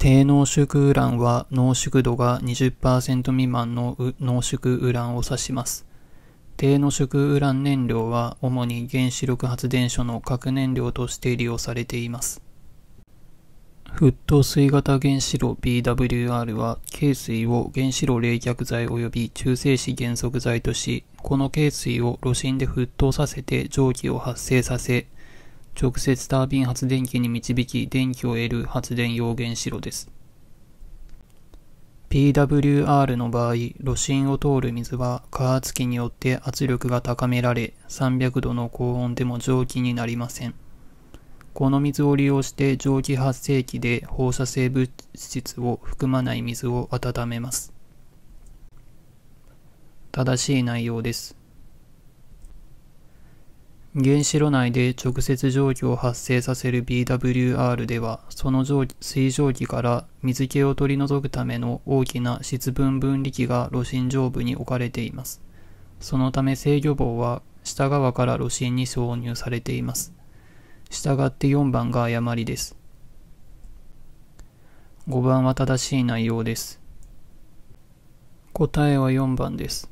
低濃縮ウランは濃縮度が20%未満の濃縮ウランを指します。低濃縮ウラン燃料は主に原子力発電所の核燃料として利用されています。沸騰水型原子炉 BWR は、軽水を原子炉冷却剤及び中性子減速剤とし、この軽水を炉心で沸騰させて蒸気を発生させ、直接タービン発電機に導き電気を得る発電用原子炉です PWR の場合炉心を通る水は加圧器によって圧力が高められ300度の高温でも蒸気になりませんこの水を利用して蒸気発生器で放射性物質を含まない水を温めます正しい内容です原子炉内で直接蒸気を発生させる BWR では、その水蒸気から水気を取り除くための大きな質分分離器が炉心上部に置かれています。そのため制御棒は下側から炉心に挿入されています。従って4番が誤りです。5番は正しい内容です。答えは4番です。